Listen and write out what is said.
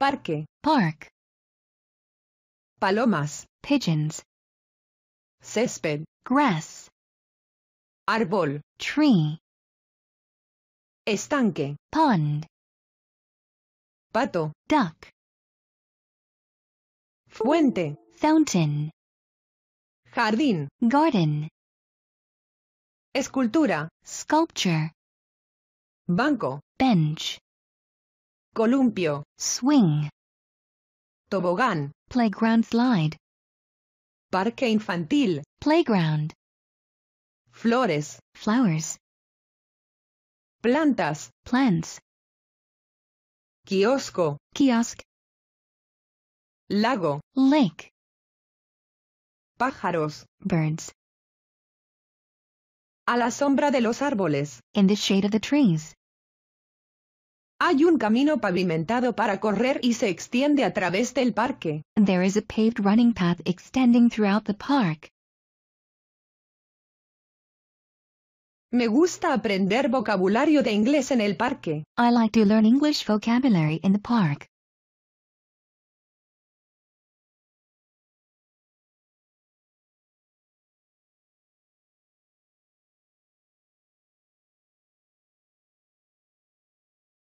Parque. Park. Palomas. Pigeons. Césped. Grass. Árbol. Tree. Estanque. Pond. Pato. Duck. Fuente. Fountain. Jardín. Garden. Escultura. Sculpture. Banco. Bench columpio, swing, tobogán, playground slide, parque infantil, playground, flores, flowers, plantas, plants, kiosco, kiosk, lago, lake, pájaros, birds, a la sombra de los árboles, in the shade of the trees, hay un camino pavimentado para correr y se extiende a través del parque. There is a paved running path extending throughout the park. Me gusta aprender vocabulario de inglés en el parque. I like to learn English vocabulary in the park.